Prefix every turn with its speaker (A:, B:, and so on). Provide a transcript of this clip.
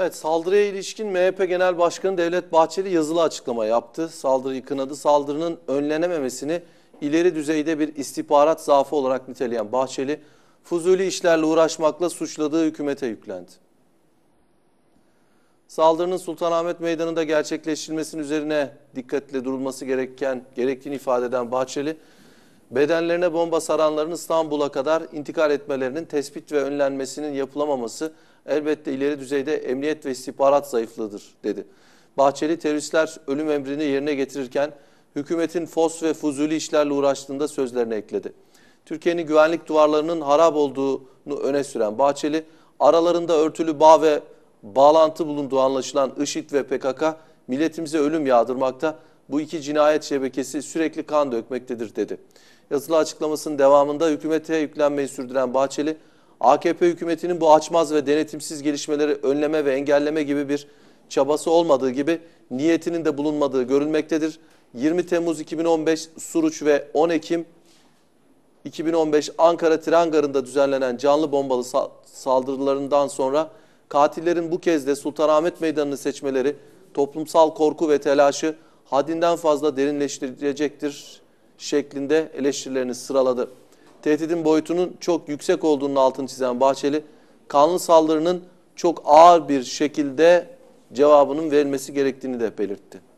A: Evet saldırıya ilişkin MHP Genel Başkanı Devlet Bahçeli yazılı açıklama yaptı. Saldırıyı kınadı. Saldırının önlenememesini ileri düzeyde bir istihbarat zaafı olarak niteleyen Bahçeli, fuzuli işlerle uğraşmakla suçladığı hükümete yüklendi. Saldırının Sultanahmet Meydanı'nda gerçekleştirilmesinin üzerine dikkatle durulması gereken gerektiğini ifade eden Bahçeli, bedenlerine bomba saranların İstanbul'a kadar intikal etmelerinin tespit ve önlenmesinin yapılamaması elbette ileri düzeyde emniyet ve istihbarat zayıflığıdır dedi. Bahçeli teröristler ölüm emrini yerine getirirken hükümetin fos ve fuzuli işlerle uğraştığında sözlerine ekledi. Türkiye'nin güvenlik duvarlarının harap olduğunu öne süren Bahçeli, aralarında örtülü bağ ve bağlantı bulunduğu anlaşılan IŞİD ve PKK milletimize ölüm yağdırmakta, bu iki cinayet şebekesi sürekli kan dökmektedir dedi. Yazılı açıklamasının devamında hükümete yüklenmeyi sürdüren Bahçeli, AKP hükümetinin bu açmaz ve denetimsiz gelişmeleri önleme ve engelleme gibi bir çabası olmadığı gibi niyetinin de bulunmadığı görülmektedir. 20 Temmuz 2015 Suruç ve 10 Ekim 2015 Ankara tren garında düzenlenen canlı bombalı saldırılarından sonra katillerin bu kez de Sultanahmet Meydanı'nı seçmeleri, toplumsal korku ve telaşı haddinden fazla derinleştirecektir şeklinde eleştirilerini sıraladı. Tehditin boyutunun çok yüksek olduğunun altını çizen Bahçeli, kanlı saldırının çok ağır bir şekilde cevabının verilmesi gerektiğini de belirtti.